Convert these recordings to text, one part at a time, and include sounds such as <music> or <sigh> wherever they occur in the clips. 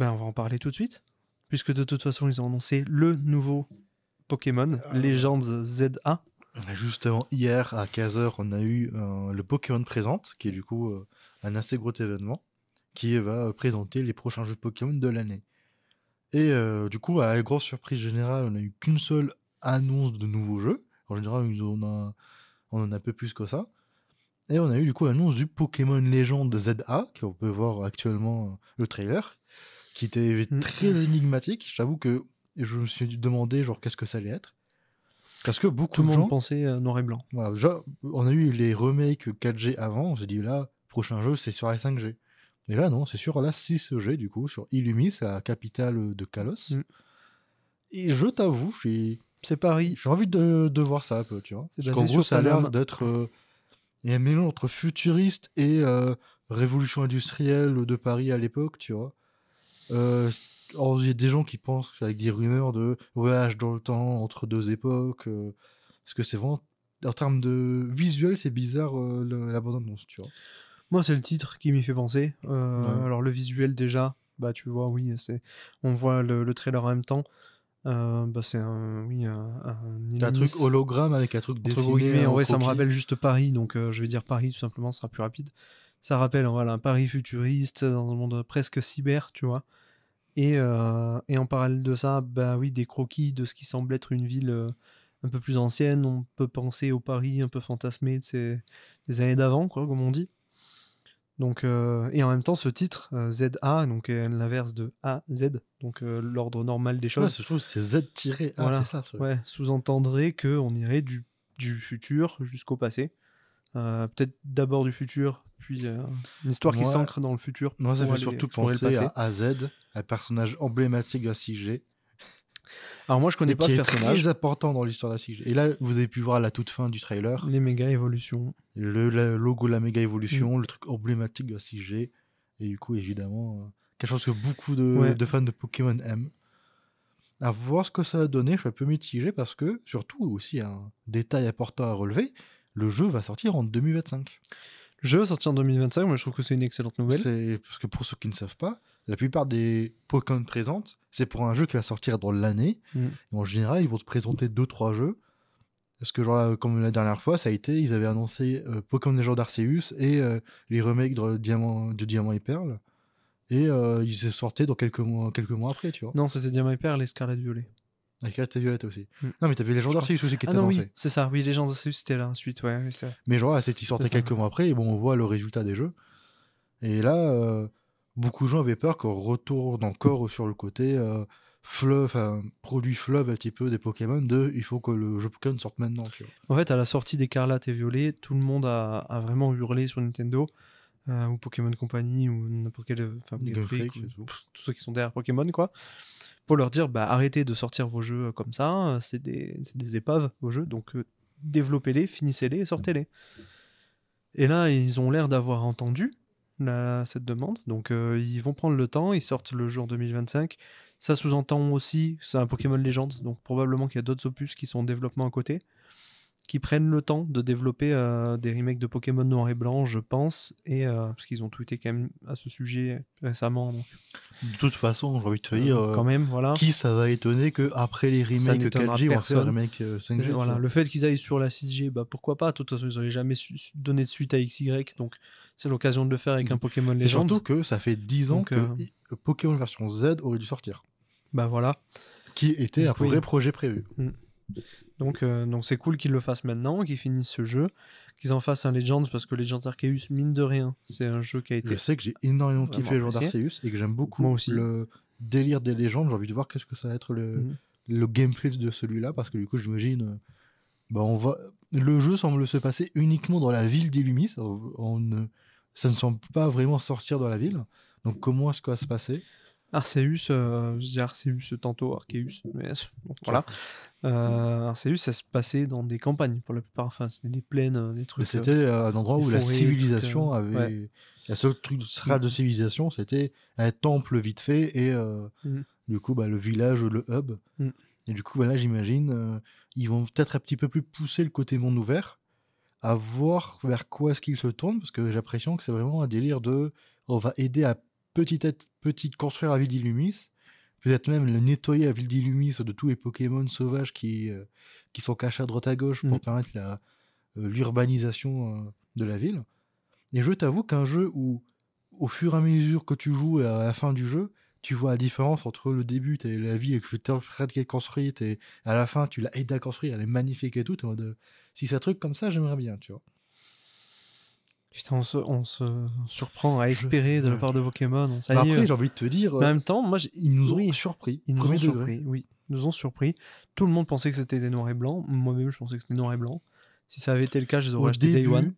Bah, on va en parler tout de suite, puisque de toute façon, ils ont annoncé le nouveau Pokémon, ah, Legends ZA. Bah, justement, hier à 15h, on a eu euh, le Pokémon Présente, qui est du coup euh, un assez gros événement, qui va euh, présenter les prochains jeux Pokémon de l'année. Et du coup, à grosse surprise générale, on n'a eu qu'une seule annonce de nouveau jeu En général, on, en a un peu plus que ça. Et on a eu du coup l'annonce du Pokémon Legends ZA, qu'on peut voir actuellement le trailer, qui était mm. très énigmatique. J'avoue que je me suis demandé genre qu'est-ce que ça allait être. Parce que beaucoup Tout de monde pensait euh, noir et blanc. déjà, on a eu les remakes 4G avant, on s'est dit là, prochain jeu c'est sur la 5G. Mais là non, c'est sur la 6G du coup, sur Illumis, la capitale de Kalos. Mm. Et je t'avoue, j'ai... C'est Paris. J'ai envie de, voir ça un peu, tu vois. Parce qu'en gros, ça a l'air d'être... Euh, un mélange entre futuriste et euh, révolution industrielle de Paris à l'époque, tu vois. Euh, il y a des gens qui pensent avec des rumeurs de voyage dans le temps entre deux époques. est euh, parce que c'est vraiment. En termes de visuel, c'est bizarre euh, l'abandon la bande tu vois. Moi, c'est le titre qui m'y fait penser. Alors, le visuel, déjà, bah, tu vois, oui, c'est on voit le, trailer en même temps. bah, c'est un, oui, un, truc hologramme avec un truc dessiné. Guillemets, en vrai, ça me rappelle juste Paris, donc je vais dire Paris tout simplement, ça sera plus rapide. Ça rappelle voilà, un Paris futuriste dans un monde presque cyber, tu vois. Euh, et, en parallèle de ça, bah oui, des croquis de ce qui semble être une ville euh, un peu plus ancienne. On peut penser au Paris un peu fantasmé des années d'avant, quoi, comme on dit. Donc, euh, et en même temps, ce titre, ZA, donc l'inverse de AZ, donc l'ordre normal des choses. c'est Z-A, c'est ça. Ouais, sous-entendrait qu'on irait du futur jusqu'au passé. Euh, peut-être d'abord du futur, puis euh, une histoire qui s'ancre dans le futur. Moi, ça surtout pensé à AZ, un personnage emblématique de la 6G Alors moi je connais pas qui ce est Très important dans l'histoire de la 6G Et là vous avez pu voir à la toute fin du trailer. Les méga évolutions. Le, logo de la méga évolution, mm. le truc emblématique de la 6G Et du coup évidemment euh, quelque chose que beaucoup de, de, fans de Pokémon aiment. À voir ce que ça a donné, je suis un peu mitigé parce que surtout aussi un détail important à relever, le jeu va sortir en 2025. Le jeu va sortir en 2025, moi je trouve que c'est une excellente nouvelle. C'est parce que pour ceux qui ne savent pas, la plupart des Pokémon présentes, c'est pour un jeu qui va sortir dans l'année. Mm. En général, ils vont te présenter 2-3 jeux. Parce que, genre, comme la dernière fois, ça a été, ils avaient annoncé euh, Pokémon Legend d'Arceus et euh, les remakes de Diamant, et Perle. Et euh, ils se sortaient dans quelques mois, quelques mois après, tu vois. Non, c'était Diamant et Perle et Scarlet Violet. Akira et violette aussi. Hmm. Non, mais t'avais gens d'Arceus aussi qui était ah Oui, c'est ça, oui, Légende d'Arceus, c'était là ensuite, ouais. Mais genre, là, c'était sortait quelques mois après, et bon, on voit le résultat des jeux. Et là, euh, beaucoup de gens avaient peur qu'on retourne encore sur le côté euh, enfin, produit fleuve un petit peu des Pokémon de il faut que le jeu Pokémon sorte maintenant. En fait, à la sortie d'Écarlate et Violet, tout le monde a, vraiment hurlé sur Nintendo. Euh, ou Pokémon Company ou n'importe quel euh, enfin, tous ceux qui sont derrière Pokémon quoi leur dire bah, arrêtez de sortir vos jeux euh, comme ça, hein, c'est des, épaves vos jeux, donc euh, développez-les, finissez-les et sortez-les. Et là, ils ont l'air d'avoir entendu la, cette demande, donc euh, ils vont prendre le temps, ils sortent le jour 2025. Ça sous-entend aussi, c'est un Pokémon légende, donc probablement qu'il y a d'autres opus qui sont en développement à côté qui prennent le temps de développer euh, des remakes de Pokémon noir et blanc, je pense, et euh, parce qu'ils ont tweeté quand même à ce sujet récemment. De toute façon, j'ai envie de te euh, dire, quand même, voilà. qui ça va étonner que après les remakes 4G, on remake 5G. Voilà, le fait qu'ils aillent sur la 6G, bah pourquoi pas De toute façon, ils n'auraient jamais donné de suite à XY, donc c'est l'occasion de le faire avec un Pokémon légendaire. Surtout que ça fait 10 ans que Pokémon version Z aurait dû sortir. Bah voilà. Qui était un vrai projet prévu. Mm. Euh, donc c'est cool qu'ils le fassent maintenant, qu'ils finissent ce jeu, qu'ils en fassent un Legends parce que Legends Arceus mine de rien, c'est un jeu qui a été Je sais que j'ai énormément kiffé Legend Arceus et que j'aime beaucoup le délire des légendes, j'ai envie de voir qu'est-ce que ça va être le mhm. gameplay de celui-là parce que du coup, j'imagine euh, bah on va le jeu semble se passer uniquement dans la ville d'Illumis, on, on ça ne semble pas vraiment sortir dans la ville. Donc comment est-ce que ça va se passer Arceus, euh, je dis Arceus tantôt, Arceus, mais voilà. Euh, Arceus, ça se passait dans des campagnes pour la plupart, enfin c'était des plaines, euh, des trucs. C'était un endroit où la civilisation avait. La seule truc de civilisation, c'était un temple vite fait et mm. du coup bah, le village, le hub. Mm. Et du coup, voilà, j'imagine, ils vont peut-être un petit peu plus pousser le côté monde ouvert, à voir vers quoi est-ce qu'ils se tournent, parce que j'ai l'impression que c'est vraiment un délire de on va aider à petit petit construire la ville d'Illumis, peut-être même le nettoyer à ville d'Illumis de tous les Pokémon sauvages qui, euh, qui sont cachés à droite à gauche pour mmh. permettre la, euh, l'urbanisation euh, de la ville. Et je t'avoue qu'un jeu où, au fur et à mesure que tu joues à la fin du jeu, tu vois la différence entre le début, et la ville et que tu qui est construite, et à la fin, tu l'as aidé à construire, elle est magnifique et tout. en mode, si ça un truc comme ça, j'aimerais bien, tu vois. Putain, on se, on se surprend à espérer de la part de Pokémon. Ça bah, après, euh. j'ai envie de te dire. Mais en même temps, moi, ils nous ont surpris. Ils nous ont surpris, oui. nous ont surpris. Tout le monde pensait que c'était des noirs et blancs. Moi-même, je pensais que c'était Noirs et Blancs. Si ça avait été le cas, je les aurais au début, Day One.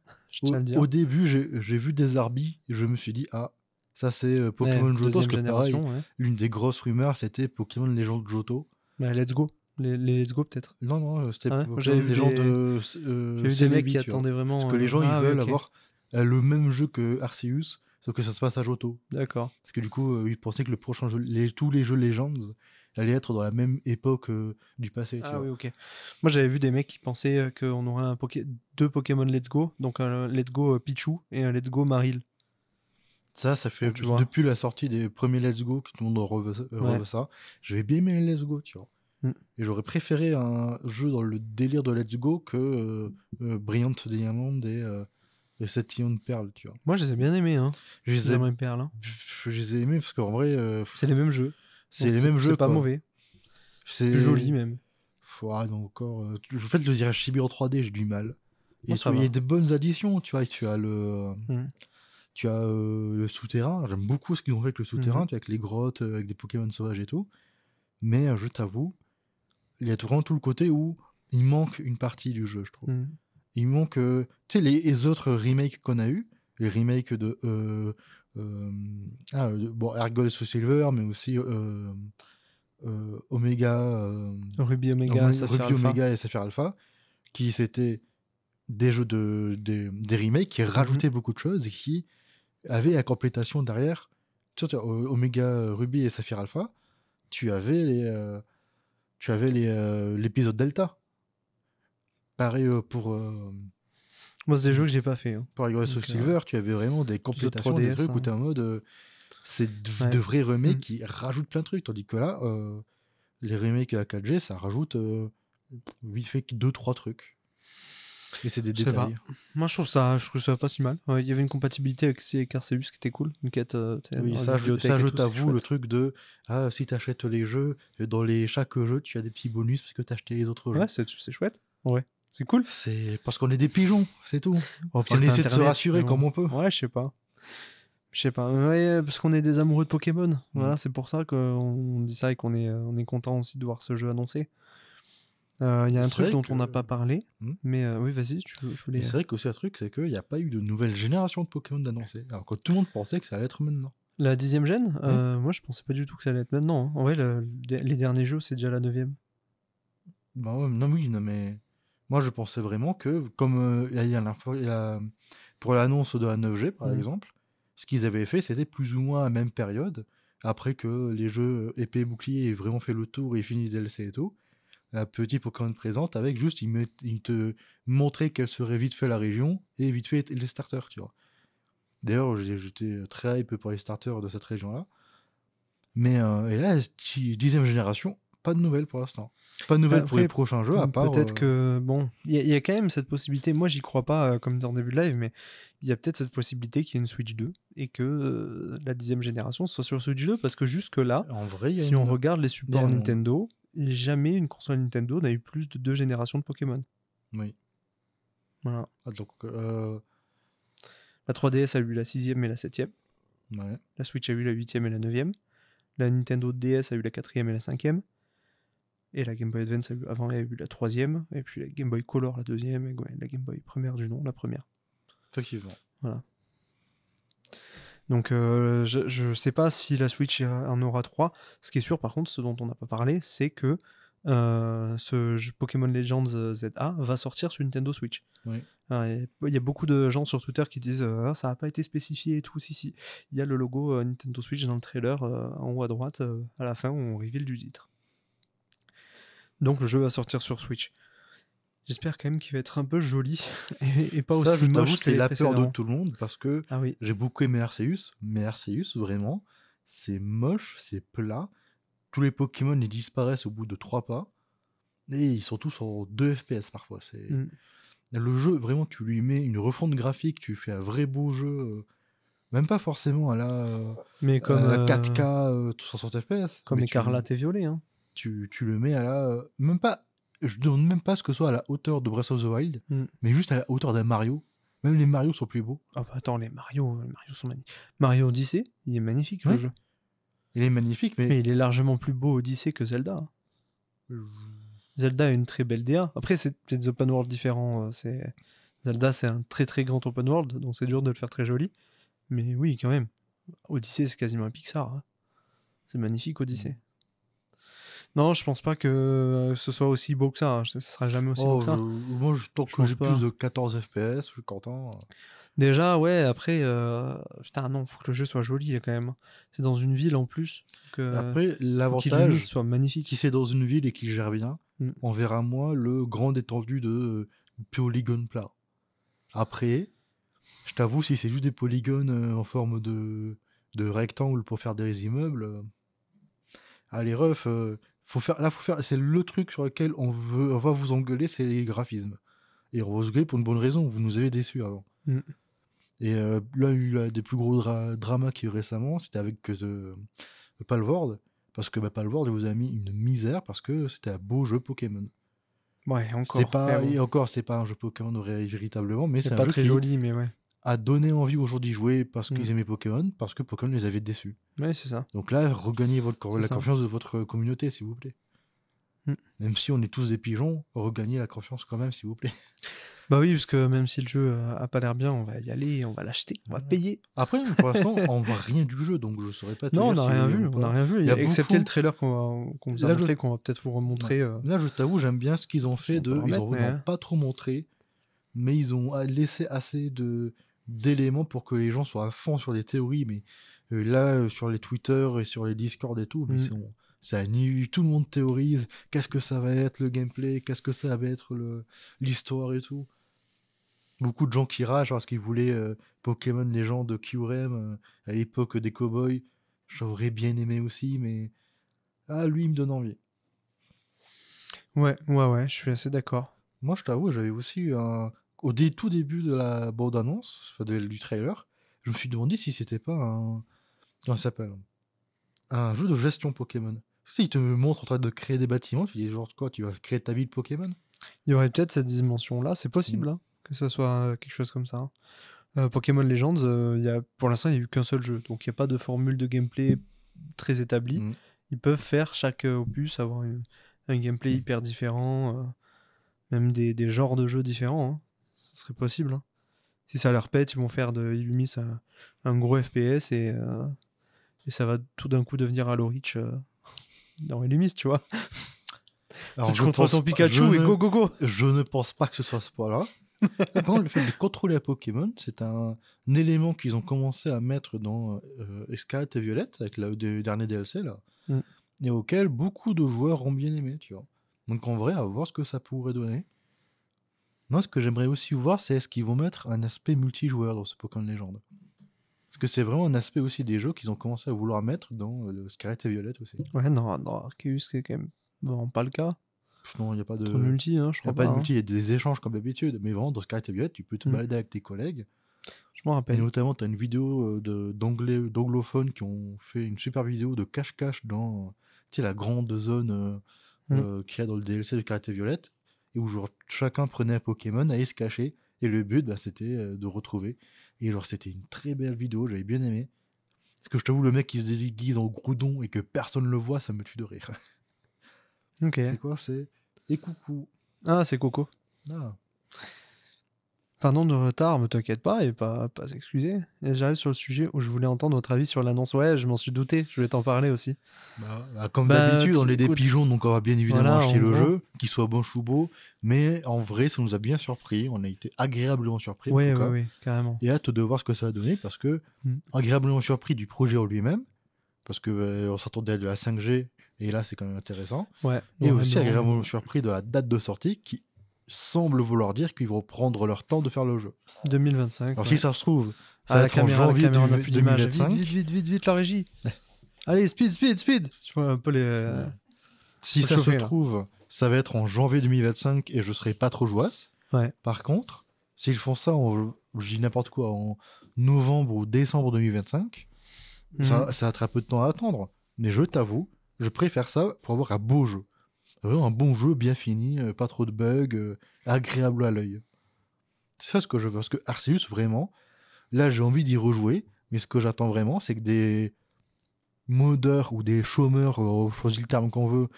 au, début, j'ai vu des Arby et je me suis dit, ah, ça c'est euh, Pokémon ouais, Johto. l'une des grosses rumeurs, c'était Pokémon Légende Johto. Bah, let's go. Les, Let's Go peut-être Non, non, euh, c'était ah des... de. J'ai vu des mecs qui attendaient vraiment. que les gens, ils ah, veulent avoir le même jeu que Arceus, sauf que ça se passe à joto D'accord. Parce que du coup, euh, ils pensaient que le prochain jeu, les, tous les jeux Legends allaient être dans la même époque euh, du passé. Ah oui, ok. Moi, j'avais vu des mecs qui pensaient euh, qu'on aurait un deux Pokémon Let's Go, donc un Let's Go Pichu et un Let's Go Maril. Ça, ça fait depuis la sortie des premiers Let's Go que tout le monde revoit ça. J'avais bien aimé Let's Go, tu vois. Mm. Et j'aurais préféré un jeu dans le délire de Let's Go que Brilliant Diamond et cette Satillons de perles, tu vois. Moi, je les ai bien aimés. Hein. Je les, ai... perles. Hein. Je, les ai aimés parce qu'en vrai. Euh, c'est les mêmes jeux. C'est les mêmes jeux. pas mauvais. C'est joli même. Faut donc encore. Euh, le fait de dire Chibi en 3D, j'ai du mal. Il y a des bonnes additions, tu vois. Tu as le. Mm. Tu as euh, le souterrain. J'aime beaucoup ce qu'ils ont fait avec le souterrain, mm-hmm. tu avec les grottes, avec des Pokémon sauvages et tout. Mais je t'avoue, il y a vraiment tout le côté où il manque une partie du jeu, je trouve. Mm. Il manque, les, autres remakes qu'on a eu, les remakes de, euh, euh, ah, bon, Ergol sous Silver, mais aussi euh, Omega, Ruby Omega, et Sapphire Alpha, qui c'était des jeux de des, remakes qui mmh rajoutaient beaucoup de choses et qui avaient la complétation derrière. Tu Omega Ruby et Sapphire Alpha, tu avais les, tu avais l'épisode Delta euh, pour. Euh, Moi, c'est des jeux que j'ai pas fait. par hein. Pour euh, Silver, tu avais vraiment des complétations, des trucs ou où hein. en mode. c'est de, vrais remakes mm. qui rajoutent plein de trucs. Tandis que là, les remakes à 4G, ça rajoute vite fait 2-3 trucs. et c'est des détails. Moi, je trouve ça, je trouve ça pas si mal. Il y avait une compatibilité avec, avec Arceus qui était cool. Une quête. oui, ça, je, le truc de ah, si achètes les jeux, dans les chaque jeu, tu as des petits bonus parce que as acheté les autres jeux. Ouais, c'est chouette. Ouais. C'est cool. C'est parce qu'on est des pigeons, c'est tout. on essaie de se rassurer comme on peut. Ouais, je sais pas. Je sais pas. Ouais, parce qu'on est des amoureux de Pokémon. Mm. Voilà, c'est pour ça qu'on dit ça et qu'on est, on est content aussi de voir ce jeu annoncé. Euh, il y a un truc dont on n'a pas parlé, mm. mais euh, oui, vas-y, tu je voulais. C'est vrai qu'aussi un truc, c'est qu'il n'y a pas eu de nouvelle génération de Pokémon d'annoncer, alors que tout le monde pensait que ça allait être maintenant. La dixième gêne mm. euh, Moi, je pensais pas du tout que ça allait être maintenant. Hein. En vrai, les derniers jeux, c'est déjà la neuvième. Bah ouais, non, oui, non, mais moi, je pensais vraiment que, comme euh, il y a pour l'annonce de la 9G, par mmh. exemple, ce qu'ils avaient fait, c'était plus ou moins la même période, après que les jeux épais boucliers bouclier aient vraiment fait le tour et fini les DLC et tout. la petite Pokémon présente avec juste, ils, me te montraient quelle serait vite fait la région et vite fait les starters, tu vois. D'ailleurs, j'ai- j'étais très hype pour les starters de cette région-là. Mais euh, et là, génération, pas de nouvelles pour l'instant. Pas de bah, pour les prochains jeux, à part. Peut-être euh, que, bon, il y, a quand même cette possibilité. Moi, j'y crois pas, euh, comme dans le début de live, mais il y a peut-être cette possibilité qu'il y ait une Switch 2 et que la euh, la dixième génération soit sur Switch 2, parce que jusque-là, si on regarde les supports Nintendo, jamais une console Nintendo n'a eu plus de deux générations de Pokémon. Oui. Voilà. Ah, donc, La 3DS a eu la sixième et la septième. Ouais. La Switch a eu la huitième et la neuvième. La Nintendo DS a eu la quatrième et la cinquième. Et la Game Boy Advance, avant, il y a eu la troisième, et puis la Game Boy Color, la deuxième, et la Game Boy première du nom, la première. Effectivement. Voilà. Donc euh, je ne sais pas si la Switch en aura 3. Ce qui est sûr par contre, ce dont on n'a pas parlé, c'est que euh, ce jeu Pokémon Legends euh, ZA va sortir sur Nintendo Switch. Il y a beaucoup de gens sur Twitter qui disent ah, ça n'a pas été spécifié et tout. Si, si, il y a le logo Nintendo Switch dans le trailer en haut à droite à la fin où on révèle du titre. Donc le jeu va sortir sur Switch. J'espère quand même qu'il va être un peu joli <laughs> et, pas aussi je moche c'est la peur de tout le monde parce que ah j'ai beaucoup aimé Arceus, mais Arceus vraiment, c'est moche, c'est plat. Tous les Pokémon ils disparaissent au bout de trois pas et ils sont tous en 2 FPS parfois. C'est mm. le jeu vraiment tu lui mets une refonte graphique, tu fais un vrai beau jeu, euh, même pas forcément à la, mais comme la 4K euh... euh FPS, comme écarlate tu... et violet. Hein tu, le mets à la. Euh, même pas. Je demande même pas ce que soit à la hauteur de Breath of the Wild, hmm. mais juste à la hauteur d'un Mario. Même les Mario sont plus beaux. Ah bah attends, les Mario, Mario sont magnifiques. Mario Odyssey, il est magnifique le jeu. Il est magnifique, mais... mais. il est largement plus beau Odyssey que Zelda. Hein. Zelda a une très belle DA. Après, c'est des open world différents. Euh, c'est Zelda, c'est un très très grand open world, donc c'est dur de le faire très joli. Mais oui, quand même. Odyssey, c'est quasiment un Pixar. Hein. C'est magnifique, Odyssey. Mm. Non, je pense pas que euh, ce soit aussi beau que ça. Hein. Ce sera jamais aussi beau que ça. Oh, moi, je, tant que j'ai plus de 14 FPS, je suis content. Déjà, ouais, après, euh, putain, non, faut que le jeu soit joli quand même. Hein. C'est dans une ville en plus. Que... Euh, après, l'avantage, soit magnifique. Si c'est dans une ville et qu'il gère bien, mm. on verra moins le grand étendu de polygones plats. Après, je t'avoue, si c'est juste des polygones en forme de, de rectangle pour faire des immeubles, allez, ref, faut faire, là, faut faire, c'est le truc sur lequel on, veut, on va vous engueuler, c'est les graphismes. Et on va pour une bonne raison, vous nous avez déçus avant. Mm. Et euh, là, il a eu des plus gros dramas qui récemment, c'était avec le euh, Palvord, parce que le bah, Palvord vous a mis une misère parce que c'était un beau jeu Pokémon. Ouais, encore. Pas, et encore, c'était pas un jeu Pokémon véritablement, mais c'est pas très joli, mais ouais a donné envie aujourd'hui jouer parce mmh. qu'ils aimaient Pokémon, parce que Pokémon les avait déçus. Oui, c'est ça. Donc là, regagnez votre, la confiance de votre communauté, s'il vous plaît. Mmh. Même si on est tous des pigeons, regagnez la confiance quand même, s'il vous plaît. <laughs> Bah oui, parce que même si le jeu a pas l'air bien, on va y aller, on va l'acheter, on va payer. Après, pour l'instant, <laughs> on voit rien du jeu, donc je saurais pas. non, on n'a rien, vu, on n'a rien vu, excepté le trailer qu'on vous a montré, qu'on va peut-être vous remontrer. Euh. Là, je t'avoue, j'aime bien ce qu'ils ont fait. de, ils n'ont hein. pas trop montré, mais ils ont euh, laissé assez de d'éléments pour que les gens soient à fond sur les théories, mais là, sur les Twitter et sur les Discord et tout, mais mmh. ça tout le monde théorise qu'est-ce que ça va être le gameplay, qu'est-ce que ça va être l'histoire et tout. Beaucoup de gens qui ragent parce qu'ils voulaient les Pokémon de Kyurem à l'époque des cowboys. J'aurais bien aimé aussi, mais ah, lui, il me donne envie. Ouais, ouais, ouais, je suis assez d'accord. Moi, je t'avoue, j'avais aussi un, au tout début de la bande-annonce, du trailer, je me suis demandé si c'était pas un. Un jeu de gestion Pokémon. Si il te montre en train de créer des bâtiments, tu dis genre quoi, tu vas créer ta ville Pokémon Il y aurait peut-être cette dimension-là, c'est possible mmh. hein, que ça soit euh, quelque chose comme ça. Hein. Euh, Pokémon Legends, euh, pour l'instant, il n'y a eu qu'un seul jeu, donc il n'y a pas de formule de gameplay très établie. Mmh. Ils peuvent faire chaque opus, avoir un gameplay mmh. hyper différent, même des, genres de jeux différents. Hein ce serait possible. Hein. Si ça leur pète, ils vont faire de Illumis un gros FPS et, euh, et ça va tout d'un coup devenir Halo Reach euh, <laughs> dans Illumis, tu vois. <laughs> Alors, tu contrôles ton Pikachu et go go go. Je ne pense pas que ce soit ce point-là. <laughs> le fait de contrôler un Pokémon, c'est un, élément qu'ils ont commencé à mettre dans euh, et Violette avec le dernier DLC là, mm. et auquel beaucoup de joueurs ont bien aimé, tu vois. Donc en vrai, à voir ce que ça pourrait donner. Moi, ce que j'aimerais aussi voir, c'est est-ce qu'ils vont mettre un aspect multijoueur dans ce Pokémon Légende Parce que c'est vraiment un aspect aussi des jeux qu'ils ont commencé à vouloir mettre dans euh, le Scarlet et Violet aussi. Ouais, non, dans Arceus, c'est quand même vraiment pas le cas. Non, il n'y a pas de. multi, hein, je pas, de hein. multi, il y a des échanges comme d'habitude. Mais vraiment, dans Scarlet et Violet, tu peux te mm. balader avec tes collègues. Je m'en rappelle. Et notamment, tu as une vidéo euh, d'anglophones qui ont fait une super vidéo de cache-cache dans la grande zone euh, mm. qu'il y a dans le DLC de Scarlet et Violette et où chacun prenait un Pokémon, allait se cacher, et le but, bah, c'était euh, de retrouver. Et genre, c'était une très belle vidéo, j'avais bien aimé. Parce que je t'avoue, le mec qui se déguise en groudon et que personne le voit, ça me tue de rire. Ok. C'est quoi C'est. Et coucou. Ah, c'est Coco. Ah. Pardon de retard, ne t'inquiète pas, et pas, pas s'excuser. j'arrive sur le sujet où je voulais entendre votre avis sur l'annonce. Ouais, je m'en suis douté, je voulais t'en parler aussi. Bah, bah, comme bah, d'habitude, on est des pigeons, donc on va bien évidemment acheter le jeu, qu'il soit bon chou beau. Mais en vrai, ça nous a bien surpris, on a été agréablement surpris. Oui, oui, carrément. Et hâte de voir ce que ça a donné parce que mm. agréablement surpris du projet en lui-même, parce qu'on euh, on s'attendait à de la 5G, et là, c'est quand même intéressant. Ouais, et aussi agréablement surpris de la date de sortie, qui semble vouloir dire qu'ils vont prendre leur temps de faire le jeu. 2025. Alors si ça se trouve, ça va être en janvier 2025. Vite, vite, vite, vite, la régie. Allez, speed, speed, speed. un peu Si ça se trouve, ça va être en janvier 2025 et je serai pas trop jouasse Par contre, s'ils font ça, en, je dis n'importe quoi, en novembre ou décembre 2025, ça, mhm. ça a très peu de temps à attendre. Mais je t'avoue, je préfère ça pour avoir un beau jeu un bon jeu, bien fini, euh, pas trop de bugs, euh, agréable à l'œil. C'est ça ce que je veux. Parce que Arceus, vraiment, là j'ai envie d'y rejouer, mais ce que j'attends vraiment, c'est que des modeurs ou des chômeurs, euh, on choisit le terme qu'on veut,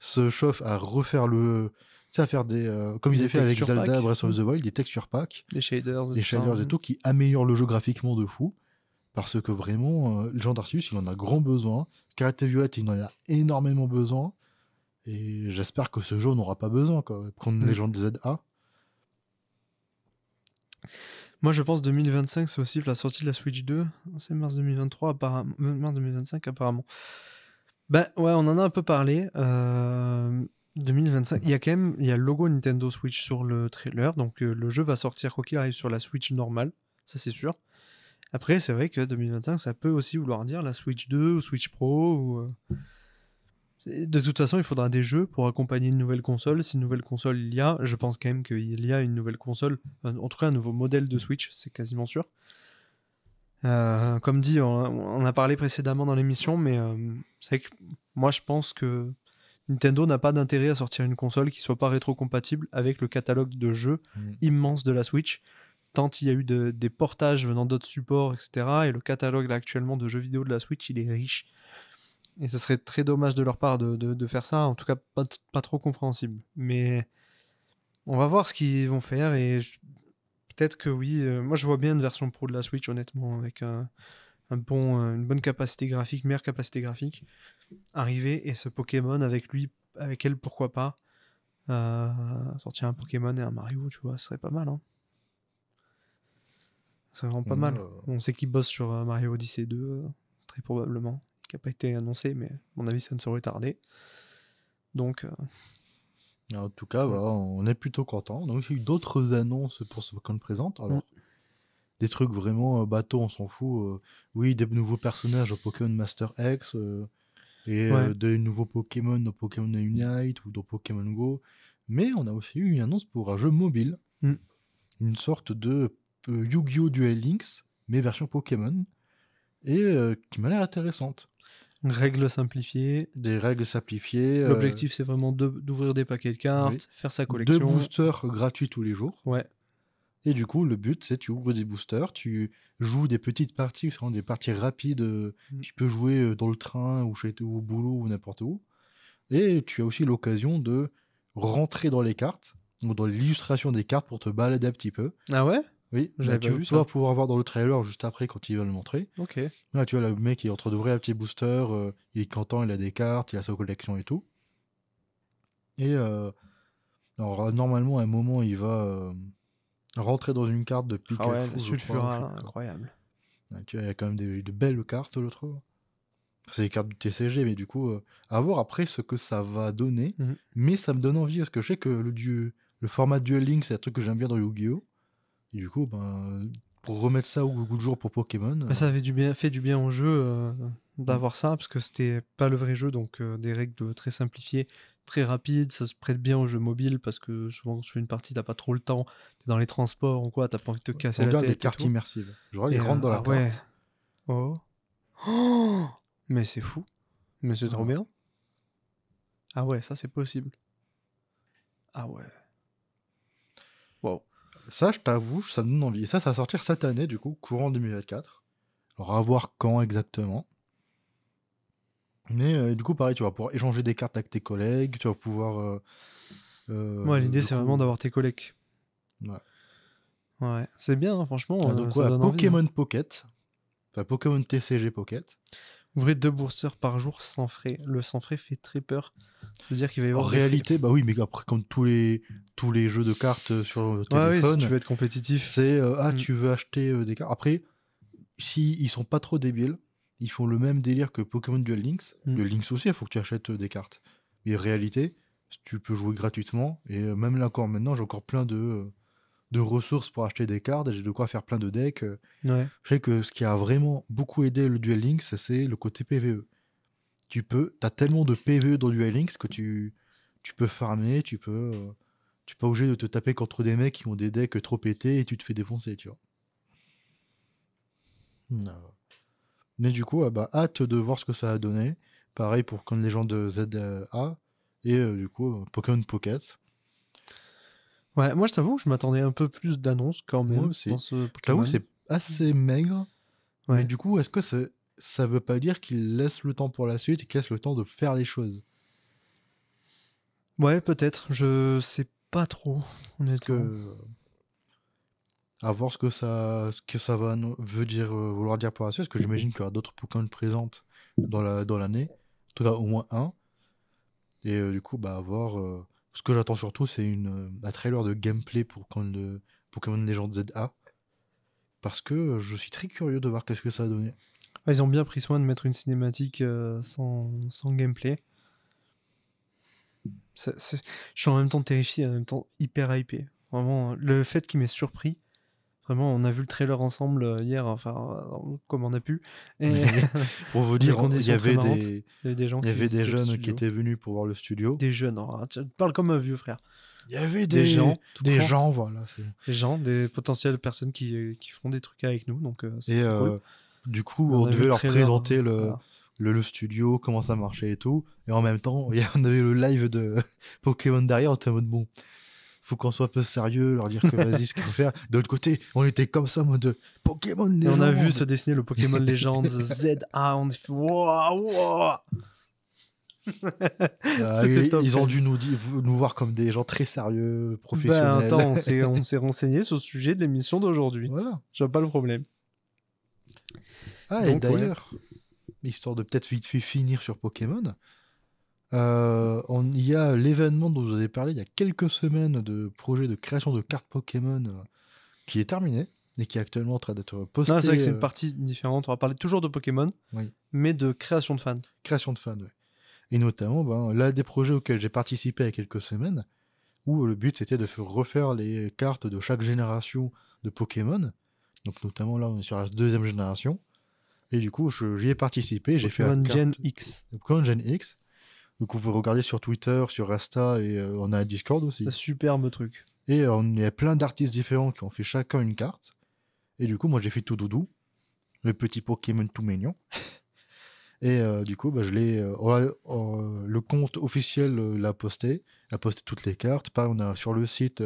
se chauffent à refaire le. Tu à faire des. comme ils avaient fait avec Zelda, Breath of the Wild, des Textures packs. Des shaders. Des shaders et tout, qui améliorent le jeu graphiquement de fou. Parce que vraiment, le genre d'Arceus, il en a grand besoin. Scarlet Violet, il en a énormément besoin. Et j'espère que ce jeu, n'aura pas besoin, quoi. Prendre les mm. gens de ZA. Moi, je pense 2025, c'est aussi la sortie de la Switch 2. C'est mars 2023, apparemment. Euh, mars 2025, apparemment. Ben ouais, on en a un peu parlé. 2025, euh, il y a quand même il y a le logo Nintendo Switch sur le trailer. Donc, euh, le jeu va sortir, quoi qu'il arrive, sur la Switch normale. Ça, c'est sûr. Après, c'est vrai que 2025, ça peut aussi vouloir dire la Switch 2 ou Switch Pro ou. De toute façon, il faudra des jeux pour accompagner une nouvelle console. Si une nouvelle console il y a, je pense quand même qu'il y a une nouvelle console, en tout cas un nouveau modèle de Switch, c'est quasiment sûr. Euh, comme dit, on, a parlé précédemment dans l'émission, mais euh, c'est que moi je pense que Nintendo n'a pas d'intérêt à sortir une console qui soit pas rétrocompatible avec le catalogue de jeux mm. immense de la Switch, tant il y a eu des portages venant d'autres supports, etc. Et le catalogue actuellement de jeux vidéo de la Switch, il est riche. Et ce serait très dommage de leur part de, de, faire ça, en tout cas pas, pas, trop compréhensible. Mais on va voir ce qu'ils vont faire et peut-être que oui. Euh, moi je vois bien une version pro de la Switch honnêtement avec un, un bon, euh, une bonne capacité graphique, meilleure capacité graphique. Arriver et ce Pokémon avec lui, avec elle pourquoi pas. Euh, sortir un Pokémon et un Mario, tu vois, ce serait pas mal. Hein. C'est vraiment pas mm. mal. On sait qu'ils bossent sur Mario Odyssey 2, très probablement qui pas été annoncé, mais mon avis, ça ne serait tarder. Donc. Euh, en tout cas, on est plutôt content. Donc, il y a eu d'autres annonces pour ce qu'on présente. Alors, mm. des trucs vraiment euh, bateau, on s'en fout. Euh, oui, des nouveaux personnages au Pokémon Master X, et des nouveaux Pokémon dans Pokémon Unite ou dans Pokémon Go. Mais on a aussi eu une annonce pour un jeu mobile, mm. une sorte de Yu-Gi-Oh! Duel Links, mais version Pokémon et qui m'a l'air intéressante. Règles simplifiées. Des règles simplifiées. Euh, L'objectif, c'est vraiment d'ouvrir des paquets de cartes, faire sa collection. Deux boosters gratuits tous les jours. Ouais. Et du coup, le but, c'est tu ouvres des boosters, tu joues des petites parties, vraiment des parties rapides, mmh. tu peux jouer dans le train ou chez ou au boulot ou n'importe où. Et tu as aussi l'occasion de rentrer dans les cartes, ou dans l'illustration des cartes pour te balader un petit peu. Ah ouais oui, bah, tu, vu vas pouvoir voir dans le trailer juste après quand il va le montrer. Ok. Là, tu vois, le mec, il est entre de vrais petits boosters, euh, il est content, il a des cartes, il a sa collection et tout. Et euh, alors, normalement, à un moment, il va euh, rentrer dans une carte de Pikachu. Ah ouais, Sulfura, incroyable. tu vois, il y a quand même de belles cartes, je trouve. C'est des cartes du TCG, mais du coup, à voir après ce que ça va donner. Mhm. Mais ça me donne envie, parce que je sais que le, le format Duel Link, c'est un truc que j'aime bien dans Yu-Gi-Oh! Et du coup, ben, pour remettre ça au goût du jour pour Pokémon. ça euh, avait fait du bien au jeu euh, mm. d'avoir ça, parce que c'était pas le vrai jeu, donc euh, des règles très simplifiées, très rapides. Ça se prête bien au jeu mobile, parce que souvent, tu fais une partie, t'as pas trop le temps, t'es dans les transports ou quoi, t'as pas envie de te casser la tête. les cartes immersives. Genre, les rentrent dans la ah, oh. oh. Mais c'est fou. Mais c'est trop ah. bien. Ah ouais, ça c'est possible. Ah ouais. Wow. Ça, je t'avoue, ça donne envie. ça, ça va sortir cette année, du coup, courant 2024. Alors, à voir quand exactement. Mais euh, du coup, pareil, tu vas pouvoir échanger des cartes avec tes collègues, tu vas pouvoir. Euh, euh, ouais, l'idée, c'est vraiment d'avoir tes collègues. ouais. Ouais, c'est bien, hein, franchement. Ah, ça hein. Pokémon Pocket. Enfin, Pokémon TCG Pocket. Ouvrez deux boosters par jour sans frais. Le sans frais fait très peur. dire qu'il va y En réalité, bah oui, mais après, comme tous les, tous les jeux de cartes euh, sur euh, téléphone. si tu veux être compétitif. C'est euh, ah, mm. tu veux acheter des cartes. Après, s'ils ne sont pas trop débiles, ils font le même délire que Pokémon Duel Links. Mm. Duel Le Links aussi, il faut que tu achètes des cartes. Mais en réalité, tu peux jouer gratuitement. Et même là encore maintenant, j'ai encore plein de de ressources pour acheter des cartes, j'ai de quoi faire plein de decks. Euh. Je sais que ce qui a vraiment beaucoup aidé le Duel Links, c'est le côté PVE. Tu peux, as tellement de PVE dans Duel Links que tu, tu peux farmer, tu peux, euh, tu pas obligé de te taper contre des mecs qui ont des decks trop pétés et tu te fais défoncer, tu vois. Hmm, ah Mais du coup, ah bah, hâte de voir ce que ça a donné. Pareil pour quand les gens de ZA et euh, du coup Pokémon Pocket. Ouais, moi je t'avoue que je m'attendais un peu plus d'annonces quand même. Dans ce c'est assez maigre. Mais du coup, est-ce que ça, ça veut pas dire qu'il laisse le temps pour la suite et qu'il laisse le temps de faire les choses Ouais, peut-être. Je sais pas trop. est que à voir ce que ça, ce que ça va veut dire, euh, vouloir dire pour la suite, parce que j'imagine qu'il y aura d'autres Pokémon présentes dans l'année, la, dans en tout cas au moins un. Et euh, du coup, bah, à voir euh, ce que j'attends surtout, c'est une, euh, un trailer de gameplay pour Pokémon Legend ZA. Parce que euh, je suis très curieux de voir qu'est-ce que ça a donné. ils ont bien pris soin de mettre une cinématique euh, sans, gameplay. je suis en même temps terrifié, en même temps hyper hypé. Vraiment, le fait qu'il m'ait surpris, Vraiment, on a vu le trailer ensemble euh, hier, enfin, euh, comme on a pu. Et <laughs> pour vous dire, il y avait des, il y avait des, jeunes qui étaient venus pour voir le studio. Des jeunes, oh, tu parles comme un vieux frère. Il y avait des, gens, des gens, voilà. Des gens, des potentielles personnes qui, euh, qui font des trucs avec nous. Donc, c'est et du coup, on, devait leur présenter le, studio, comment ça marchait et tout. Et en même temps, <laughs> on avait le live de <laughs> Pokémon derrière, au était en mode bon faut qu'on soit un peu sérieux, leur dire que vas-y, ce qu'il faut faire. De l'autre côté, on était comme ça, moi, de Pokémon Legends. Et on a vu se dessiner le Pokémon Legends <laughs> z On ah <laughs> ils, ont dû nous, voir comme des gens très sérieux, professionnels. Ben, <laughs> on s'est renseigné sur le sujet de l'émission d'aujourd'hui. Voilà. n'ai pas le problème. Ah, et d'ailleurs, l'histoire histoire de peut-être vite fait finir sur Pokémon, euh, on, il y a l'événement dont vous avez parlé il y a quelques semaines de projet de création de cartes Pokémon euh, qui est terminé et qui est actuellement en train d'être posté. c'est une euh, partie différente. On va parler toujours de Pokémon, mais de création de fans. Création de fans, Et notamment, ben, là, des projets auxquels j'ai participé il y a quelques semaines, où le but c'était de refaire les cartes de chaque génération de Pokémon. Donc, notamment, là, on est sur la deuxième génération. Et du coup, j'y ai participé. J'ai fait un Gen X. Gen X. Donc vous pouvez regarder sur Twitter, sur Insta, et euh, on a un Discord aussi. Un superbe truc. Et euh, on il y a plein d'artistes différents qui ont fait chacun une carte. Et du coup, moi j'ai fait tout doudou, le petit Pokémon tout mignon. <laughs> et euh, du coup, bah, je l'ai, le compte officiel l'a posté, a posté toutes les cartes. Pas on a sur le site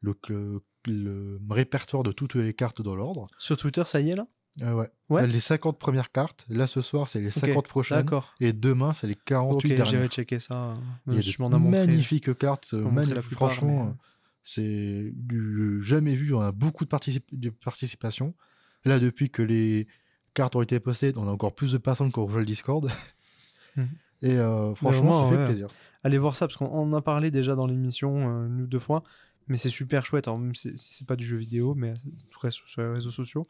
le, répertoire de toutes les cartes dans l'ordre. Sur Twitter, ça y est là ah ouais. Les 50 premières cartes. Là, ce soir, c'est les 50 prochaines. Et demain, c'est les 48 dernières. checké ça. Il y a je Magnifique, carte franchement, euh, c'est du jamais vu. On a beaucoup de, participation. Là, depuis que les cartes ont été postées, on a encore plus de personnes qui ont le Discord. <laughs> Et euh, franchement, ça fait plaisir. Allez voir ça, parce qu'on en a parlé déjà dans l'émission, euh, deux fois. Mais c'est super chouette. même si c'est pas du jeu vidéo, mais sur les réseaux sociaux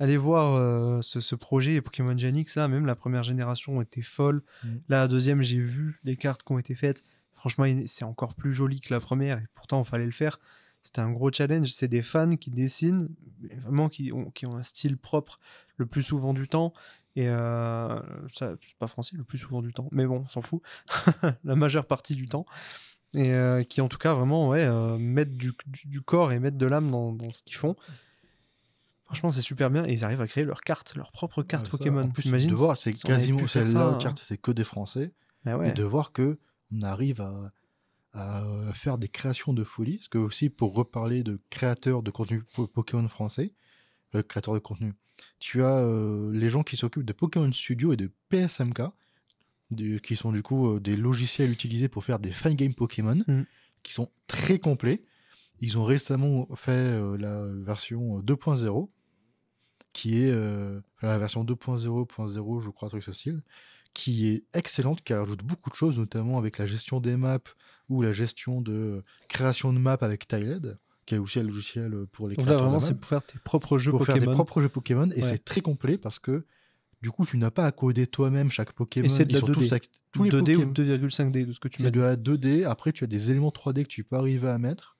allez voir euh, ce, projet et Pokémon Janix ça même la première génération était folle. Mm. La deuxième, j'ai vu les cartes qui ont été faites. Franchement, c'est encore plus joli que la première et pourtant, il fallait le faire. C'était un gros challenge. C'est des fans qui dessinent, vraiment qui ont, qui ont un style propre le plus souvent du temps. Et euh, ça, c'est pas français le plus souvent du temps, mais bon, on s'en fout. <laughs> la majeure partie du temps. Et euh, qui, en tout cas, vraiment, ouais, mettent du, du, corps et mettent de l'âme dans, dans ce qu'ils font. Franchement, c'est super bien. ils arrivent à créer leur carte, leur propre carte Pokémon. Tu De voir, c'est quasiment celle-là, carte, hein. c'est que des Français. Bah et de voir que on arrive à, euh, faire des créations de folie. Parce que aussi, pour reparler de créateurs de contenu Pokémon français, euh, créateurs de contenu, tu as euh, les gens qui s'occupent de Pokémon Studio et de PSMK, qui sont du coup des logiciels utilisés pour faire des fan game Pokémon, mm. qui sont très complets. Ils ont récemment fait la version 2.0 qui est euh, la version 2.0.0, je crois, truc social, qui est excellente, qui ajoute beaucoup de choses, notamment avec la gestion des maps ou la gestion de euh, création de maps avec Tiled qui est aussi un logiciel euh, pour les créateurs. Là, vraiment, c'est pour faire tes propres jeux pour Pokémon. faire tes propres jeux Pokémon, et c'est très complet parce que du coup, tu n'as pas à coder toi-même chaque Pokémon. Et c'est de la 2D. Tous, ou 2,5D de ce que tu C'est de la 2D. Après, tu as des éléments 3D que tu peux arriver à mettre,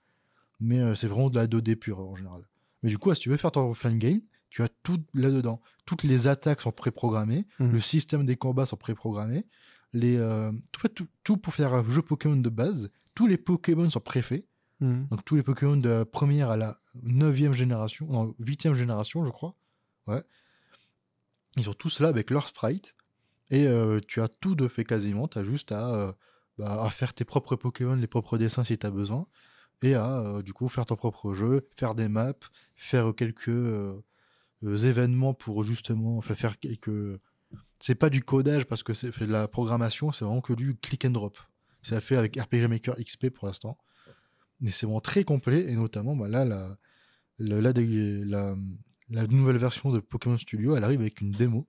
mais c'est vraiment de la 2D pure en général. Mais du coup, si tu veux faire ton fan game, tu as tout là-dedans. Toutes les attaques sont préprogrammées, mhm. le système des combats sont préprogrammés, les, euh, tout, pour faire un jeu Pokémon de base. Tous les Pokémon sont préfaits. Mhm. Donc tous les Pokémon de première à la 9 neuvième génération, non, huitième génération, je crois. Ouais. Ils sont tous là avec leur sprite. Et euh, tu as tout de fait quasiment. Tu as juste à, euh, bah, à, faire tes propres Pokémon, les propres dessins si tu as besoin. Et à, du coup, faire ton propre jeu, faire des maps, faire quelques euh, événements pour justement faire quelques. C'est pas du codage parce que c'est de la programmation, c'est vraiment que du click and drop. C'est fait avec RPG Maker XP pour l'instant. Mais c'est vraiment très complet et notamment bah, là, la, la, nouvelle version de Pokémon Studio, elle arrive avec une démo.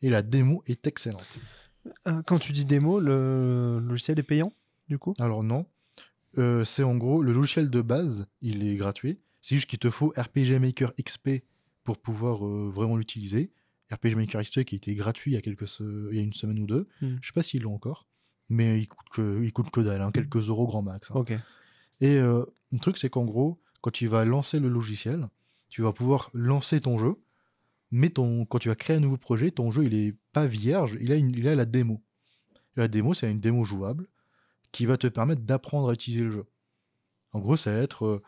Et la démo est excellente. Euh, quand tu dis démo, le logiciel est payant du coup Alors non. Euh, c'est en gros, le logiciel de base, il est gratuit. C'est juste qu'il te faut RPG Maker XP pour pouvoir euh, vraiment l'utiliser. RPG Maker History e qui était gratuit il y a, quelques il y a une semaine ou deux. Hmm. Je sais pas s'ils l'ont encore, mais il coûte que, il coûte que dalle, hein, quelques euros grand max. Hein. Et euh, le truc, c'est qu'en gros, quand tu vas lancer le logiciel, tu vas pouvoir lancer ton jeu, mais ton, quand tu vas créer un nouveau projet, ton jeu, il est pas vierge, il a, il a la démo. La démo, c'est une démo jouable qui va te permettre d'apprendre à utiliser le jeu. En gros, ça va être, euh,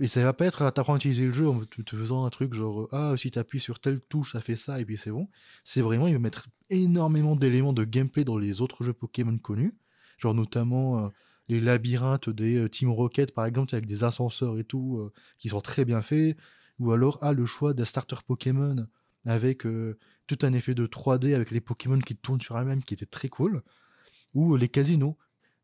et ça va pas être à t'apprendre à utiliser le jeu en te faisant un truc genre euh, Ah, si t'appuies sur telle touche, ça fait ça, et puis c'est bon. C'est vraiment, il va mettre énormément d'éléments de gameplay dans les autres jeux Pokémon connus, genre notamment euh, les labyrinthes des euh, Team Rocket, par exemple, avec des ascenseurs et tout, qui sont très bien faits, ou alors, ah, le choix d'un starter Pokémon avec tout un effet de 3D avec les Pokémon qui tournent sur elles-mêmes, qui était très cool, ou les casinos.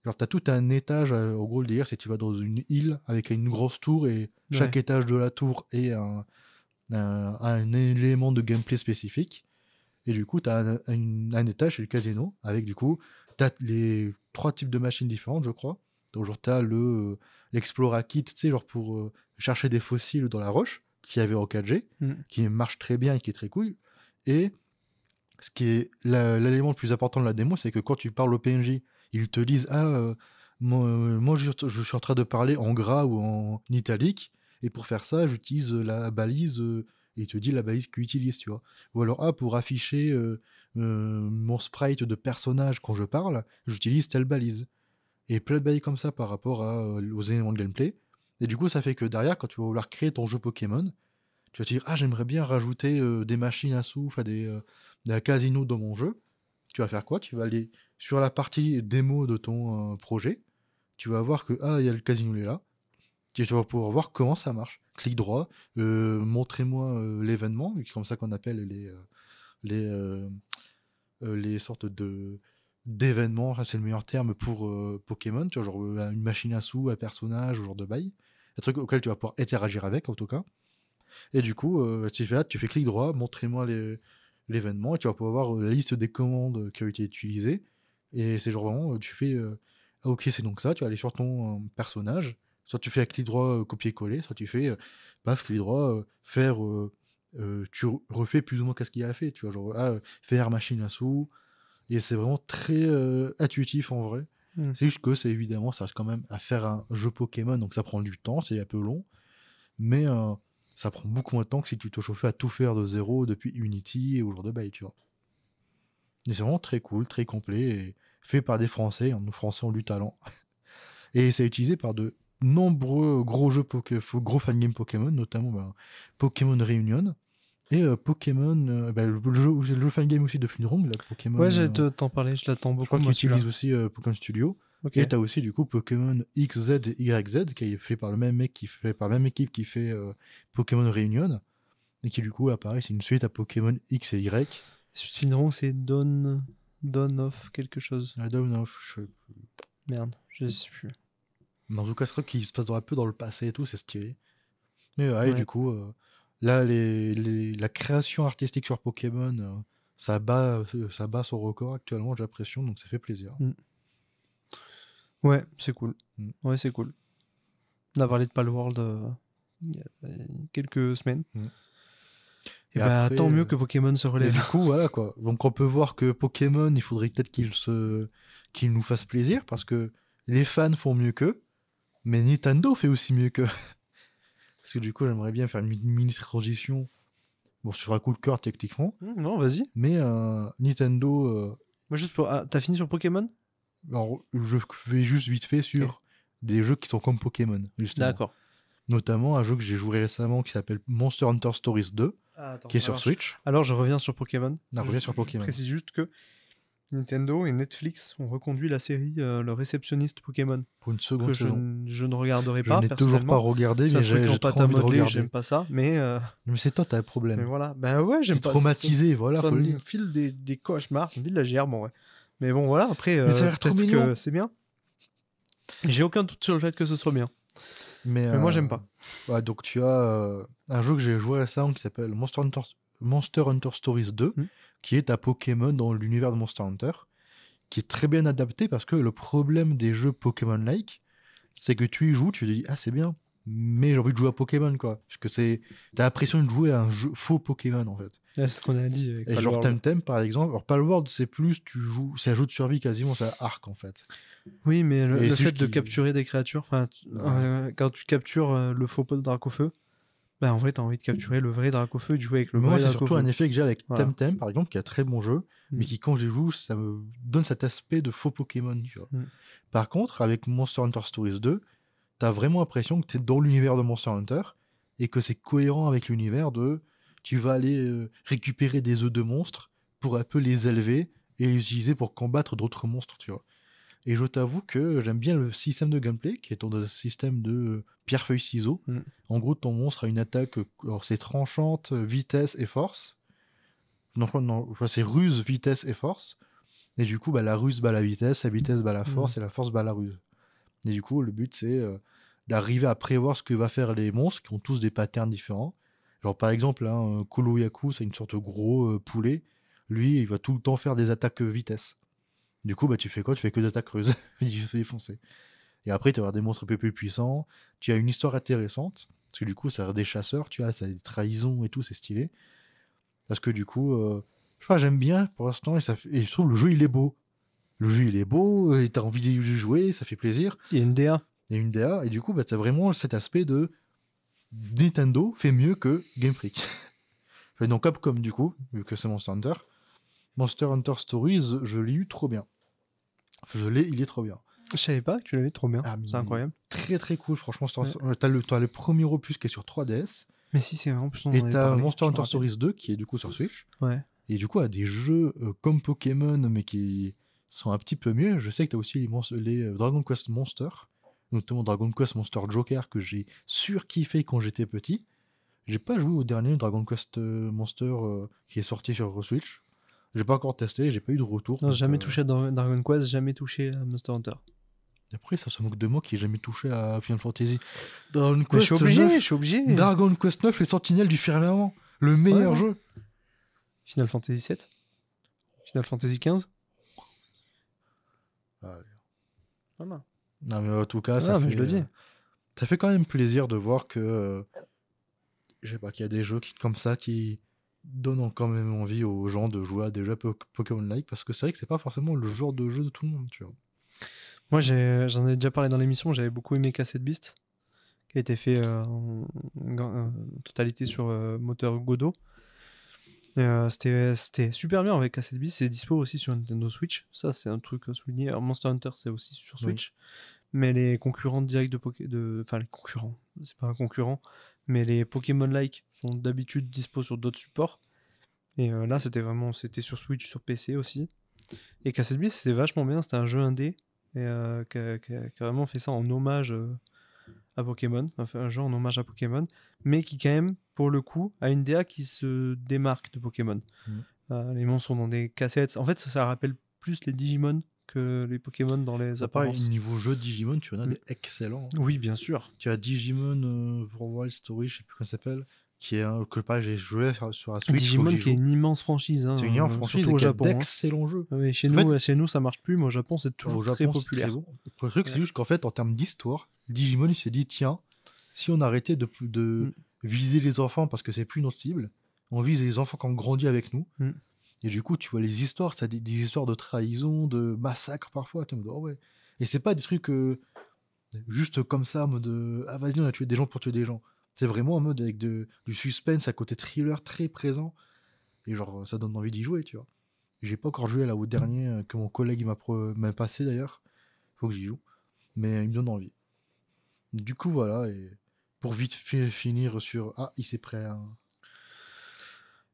Genre, t'as tout un étage. Euh, au gros, le tu vas dans une île avec une grosse tour et chaque étage de la tour est un, élément de gameplay spécifique. Et du coup, t'as un, un- étage, c'est le casino, avec du coup, t'as les trois types de machines différentes, je crois. Donc, genre, t'as le, euh, l'Explora Kit, tu sais, genre pour euh, chercher des fossiles dans la roche, qui avait en 4G, mm. qui marche très bien et qui est très cool. Et ce qui est l'élément le plus important de la démo, c'est que quand tu parles au PNJ ils te disent Ah, moi, je, suis en train de parler en gras ou en italique, et pour faire ça, j'utilise la balise, et il te dit la balise qu'il utilise, tu vois. Ou alors, ah, pour afficher mon sprite de personnage quand je parle, j'utilise telle balise. Et plein de balises comme ça par rapport à, aux éléments de gameplay. Et du coup, ça fait que derrière, quand tu vas vouloir créer ton jeu Pokémon, tu vas te dire Ah, j'aimerais bien rajouter des machines à souffle, des, des casinos dans mon jeu tu vas faire quoi Tu vas aller sur la partie démo de ton projet. Tu vas voir que ah, il y a le casino là. Tu vas pouvoir voir comment ça marche. Clic droit, montrez-moi l'événement, comme ça qu'on appelle les, les, sortes de d'événements, c'est le meilleur terme pour Pokémon, tu vois, genre une machine à sous, un personnage, un genre de bail. Un truc auquel tu vas pouvoir interagir avec en tout cas. Et du coup, tu, fais, tu fais clic droit, montrez-moi les, l'événement et tu vas pouvoir voir euh, la liste des commandes euh, qui ont été utilisées. Et c'est genre vraiment, euh, tu fais ah, ok, c'est donc ça, tu vas aller sur ton personnage. Soit tu fais à clic droit copier-coller, soit tu fais paf, clic droit faire. tu refais plus ou moins qu'est-ce qu'il a fait, tu vois, genre ah, faire machine à sous, et c'est vraiment très intuitif en vrai. Mmh. C'est juste que c'est évidemment, ça reste quand même à faire un jeu Pokémon, donc ça prend du temps, c'est un peu long. Mais ça prend beaucoup moins de temps que si tu te chauffais à tout faire de zéro depuis Unity ou genre de bail, tu vois. mais c'est vraiment très cool, très complet, et fait par des Français. Nous, hein, Français, ont du talent. <laughs> Et c'est utilisé par de nombreux gros jeux, gros fan game Pokémon, notamment ben, Pokémon Reunion. Et euh, Pokémon, euh, ben, le, jeu, game aussi de là Pokémon. Ouais, j'allais euh, t'en parler, je l'attends beaucoup. Je crois qu'ils utilisent aussi Pokémon Studio. Et tu as aussi du coup Pokémon XZ YZ qui est fait par le même mec qui fait par la même équipe qui fait euh, Pokémon Réunion et qui du coup apparaît c'est une suite à Pokémon X et Y. Sinon c'est Dawn Dawn of quelque chose. La ah, Dawn of je... merde, je sais plus. Mais en tout cas ce truc qui se passe dans un peu dans le passé et tout, c'est stylé. Mais ouais, Et du coup euh, là les, la création artistique sur Pokémon euh, ça bat ça bat son record actuellement, j'ai l'impression donc ça fait plaisir. Mm. Ouais, c'est cool. Mm. Ouais, c'est cool. On a parlé de Palworld euh, il y a euh, quelques semaines. Mm. Et, bah, tant mieux euh, que Pokémon se relève. Du coup, voilà quoi. Donc on peut voir que Pokémon, il faudrait peut-être qu'il se... qu'il nous fasse plaisir parce que les fans font mieux qu'eux, mais Nintendo fait aussi mieux qu'eux. <laughs> parce que du coup, j'aimerais bien faire une mini transition. Bon, sur un cool cœur techniquement. Mm, non, vas-y. Mais Nintendo. Moi, juste pour. Ah, T'as fini sur Pokémon alors, je vais juste vite fait sur des jeux qui sont comme Pokémon, justement. D'accord. Notamment un jeu que j'ai joué récemment qui s'appelle Monster Hunter Stories 2, ah, qui est sur Switch. Alors, je reviens sur Pokémon. je sur Pokémon. précise juste que Nintendo et Netflix ont reconduit la série euh, Le Réceptionniste Pokémon. Pour une seconde. Que je, ne regarderai pas. Je n'ai toujours pas regardé, mais j'ai pas envie de regarder. J'aime pas ça, mais. Euh, mais c'est toi, t'as un problème. Mais voilà. Ben ouais, j'aime pas traumatisé, voilà. Ça me file des, cauchemars, ça me file la gerbe, ouais. Mais bon, voilà, après, euh, peut que c'est bien. J'ai aucun doute sur le fait que ce soit bien. Mais, moi, euh, j'aime pas. donc, tu as euh, un jeu que j'ai joué récemment qui s'appelle Monster Hunter, Hunter Stories 2, hmm. qui est à Pokémon dans l'univers de Monster Hunter, qui est très bien adapté parce que le problème des jeux Pokémon-like, c'est que tu y joues, tu te dis, ah, c'est bien mais j'ai envie de jouer à Pokémon, quoi. Parce que c'est. as l'impression de jouer à un faux Pokémon, en fait c'est ce qu'on a dit. Avec et genre Temtem, par exemple. Alors, Palworld, c'est plus, tu joues, c'est un jeu de survie quasiment, c'est un arc en fait. Oui, mais le, fait de capturer des créatures, enfin, euh, quand tu captures euh, le faux pot de Dracofeu, bah en vrai, t'as envie de capturer le vrai Dracofeu et de jouer avec le vrai Dracofeu. c'est surtout un effet que j'ai avec Temtem, par exemple, qui est un très bon jeu, mais mm. qui, quand j'y joue, ça me donne cet aspect de faux Pokémon, mm. Par contre, avec Monster Hunter Stories 2, t'as vraiment l'impression que t'es dans l'univers de Monster Hunter et que c'est cohérent avec l'univers de tu vas aller récupérer des œufs de monstres pour un peu les élever et les utiliser pour combattre d'autres monstres, Et je t'avoue que j'aime bien le système de gameplay, qui est ton système de pierre-feuille-ciseaux. Mmh. En gros, ton monstre a une attaque, c'est tranchante, vitesse et force. Non, non c'est ruse, vitesse et force. Et du coup, bah, la ruse bat la vitesse, la vitesse bat la mmh. force, et la force bat la ruse. Et du coup, le but, c'est d'arriver à prévoir ce que va faire les monstres, qui ont tous des patterns différents, Genre, par exemple, hein, euh, Yaku, c'est une sorte de gros euh, poulet. Lui, il va tout le temps faire des attaques euh, vitesse. Du coup, bah, tu fais quoi Tu fais que des attaques creuses. <laughs> il se défoncer. Et après, tu vas avoir des monstres un peu plus puissants. Tu as une histoire intéressante. Parce que du coup, ça a des chasseurs, tu as ça des trahisons et tout, c'est stylé. Parce que du coup, j'aime bien pour l'instant. Et, ça, je trouve le jeu, il est beau. Le jeu, il est beau. Et as envie de jouer, ça fait plaisir. Il y a une DA. Il y a une DA. Et du coup, bah, as vraiment cet aspect de Nintendo fait mieux que Game Freak. <laughs> donc Capcom, du coup, vu que c'est Monster Hunter. Monster Hunter Stories, je l'ai eu trop bien. je l'ai, il est trop bien. Je savais pas que tu l'avais trop bien. Ah, c'est incroyable. Très très cool, franchement. Euh, t'as le, le premier opus qui est sur 3DS. Mais si, c'est vraiment plus. Et t'as Monster Hunter Stories 2 qui est du coup sur Switch. Ouais. Et du coup, à des jeux euh, comme Pokémon, mais qui sont un petit peu mieux. Je sais que t'as aussi les, les, euh, Dragon Quest Monster notamment Dragon Quest Monster Joker que j'ai surkiffé quand j'étais petit. J'ai pas joué au dernier Dragon Quest euh, Monster euh, qui est sorti sur Switch. J'ai pas encore testé, j'ai pas eu de retour. Non, jamais euh, touché à Dragon Quest, jamais touché à Monster Hunter. Après, ça se moque de moi qui n'ai jamais touché à Final Fantasy. Dragon Quest je suis obligé, je suis obligé. Dragon Quest 9, les Sentinelles du Firmament, le meilleur jeu. Final Fantasy 7 Final Fantasy 15 Allez. Voilà. Non, mais en tout cas, ça, fait, euh, ça fait quand même plaisir de voir que. Euh, je sais pas, qu'il y a des jeux comme ça qui donnent quand même envie aux gens de jouer à des jeux Pokémon-like parce que c'est vrai que c'est pas forcément le genre de jeu de tout le monde, Moi, j'en ai, déjà parlé dans l'émission, j'avais beaucoup aimé Cassette Beast, qui a été fait euh, en, totalité sur moteur Godot. Euh, c'était super bien avec Cassette bis C'est dispo aussi sur Nintendo Switch. Ça, c'est un truc à souligner. Euh, Monster Hunter, c'est aussi sur Switch. Mais les concurrents directs de Pokémon. Enfin, les concurrents. C'est pas un concurrent. Mais les Pokémon-like sont d'habitude dispo sur d'autres supports. Et euh, là, c'était vraiment. C'était sur Switch, sur PC aussi. Et Cassette bis c'était vachement bien. C'était un jeu indé. Et qui a, vraiment fait ça en hommage Pokémon, un jeu en hommage à Pokémon, mais qui quand même, pour le coup, a une DA qui se démarque de Pokémon. Mhm. Euh, les monstres sont dans des cassettes. En fait, ça, rappelle plus les Digimon que les Pokémon dans les apparences. niveau jeu Digimon, tu en as mm. des excellents. Hein. Oui, bien sûr. Tu as Digimon World euh, Story, je sais plus comment ça s'appelle, qui est un, que j'ai joué sur la Switch. Digimon qui est une immense franchise. Hein, c'est une immense euh, franchise au Japon. Mais hein. ah chez, nous, chez nous, ça marche plus, mais au Japon, c'est toujours au Japon, très populaire. Très bon. c'est juste qu'en fait, en termes d'histoire, Digimon, il s'est dit tiens, si on arrêtait de, mm. viser les enfants parce que c'est plus notre cible, on vise les enfants quand ont grandi avec nous. Mm. Et du coup, tu vois les histoires, tu as des, histoires de trahison, de massacre parfois. Tu oh ouais. Et c'est pas des trucs euh, juste comme ça, en mode ah vas-y, on a tué des gens pour tuer des gens. C'est vraiment en mode avec du suspense à côté thriller très présent. Et genre, ça donne envie d'y jouer, tu vois. J'ai pas encore joué la au dernier euh, que mon collègue m'a passé d'ailleurs. Faut que j'y joue. Mais il me donne envie. Du coup, voilà. Et pour vite finir sur. Ah, il s'est prêt à.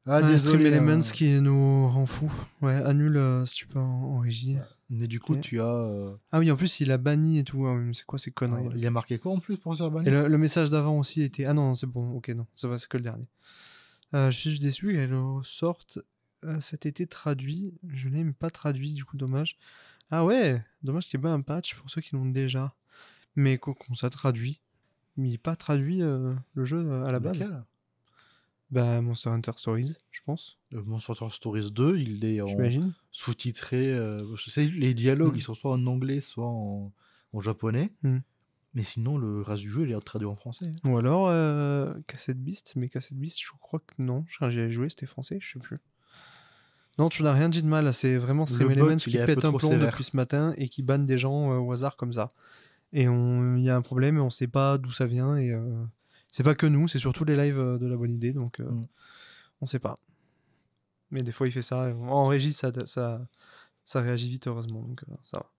Ah, désolé Stream Elements qui nous rend fou. Ouais, annule euh, si tu peux en, régie. Mais du coup, tu as. Euh, ah oui, en plus, il a banni et tout. Hein, c'est quoi ces ah, conneries Il a marqué quoi en plus pour se faire bannir le, message d'avant aussi était. Ah non, c'est bon, ok, non, ça va, c'est que le dernier. Euh, je suis juste déçu qu'elle sorte cet été traduit. Je l'ai même pas traduit, du coup, dommage. Ah ouais, dommage qu'il n'y ait pas un patch pour ceux qui l'ont déjà. Mais qu'on ça traduit, il n'est pas traduit euh, le jeu euh, à la base. bah, Monster Hunter Stories, je pense. Euh, Monster Hunter Stories 2, il est sous-titré. les dialogues, mm. ils sont soit en anglais, soit en, japonais. Mm. Mais sinon, le reste du jeu, il est traduit en français. Hein. Ou alors, Cassette Beast, mais Cassette Beast, je crois que non. J'y ai joué, c'était français, je sais plus. Non, tu n'as rien dit de mal, c'est vraiment Stream Elements qui pète un plomb depuis ce matin et qui banne des gens au hasard comme ça et il y a un problème et on sait pas d'où ça vient. Et euh, c'est pas que nous, c'est surtout les lives euh, de la bonne idée, donc on euh, mm. on sait pas. Mais des fois, il fait ça. En régie, ça, réagit vite, heureusement, donc ça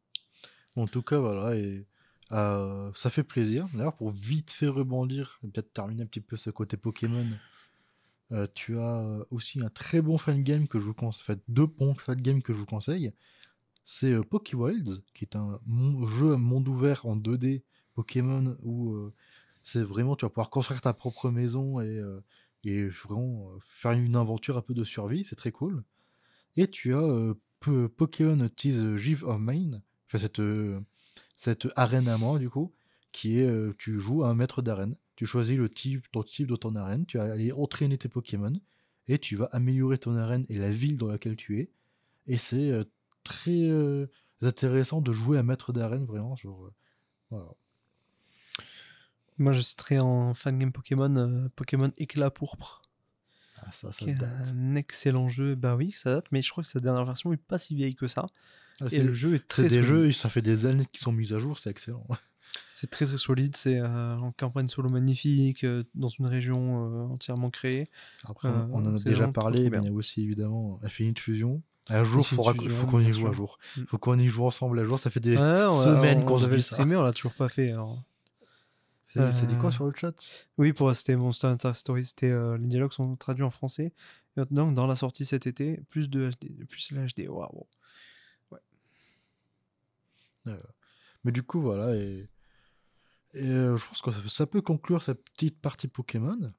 En tout cas, voilà, et ça fait plaisir. D'ailleurs, pour vite faire rebondir, peut-être terminer un petit peu ce côté Pokémon. tu as aussi un très bon fan game que je vous conseille, deux bons fan game que je vous conseille c'est euh, qui est un jeu monde ouvert en 2D Pokémon où euh, c'est vraiment tu vas pouvoir construire ta propre maison et, euh, euh, faire une aventure un peu de survie, c'est très cool. Et tu as Pokémon Tease Give of Main, cette, cette arène à moi du coup, qui est tu joues à un maître d'arène, tu choisis le type, ton type de ton arène, tu vas aller entraîner tes Pokémon et tu vas améliorer ton arène et la ville dans laquelle tu es. Et c'est très euh, intéressant de jouer à maître d'arène, vraiment. Genre, euh, voilà. Moi, je citerai en fan game Pokémon, euh, Pokémon Éclat Pourpre. Ah, ça, ça date. un excellent jeu. ben oui, ça date, mais je crois que sa dernière version est pas si vieille que ça. Ah, et le jeu est très. C'est des jeux, ça fait des années qu'ils sont mis à jour, c'est excellent. <laughs> C'est très très solide, c'est en campagne solo magnifique, dans une région entièrement créée. Après, on en a déjà parlé, mais il y a aussi évidemment Infinite Fusion, un jour, il faut, qu'on y joue un jour. Mm. faut qu'on y joue ensemble un jour. Ça fait des semaines qu'on se dit ça. on l'a toujours pas fait. C'est dit quoi euh, sur le chat Oui, pour c'était mon Story, c'était euh, les dialogues sont traduits en français. Et donc dans la sortie cet été, plus de HD, plus Waouh. Euh, mais du coup voilà et je pense que ça peut conclure cette petite partie Pokémon.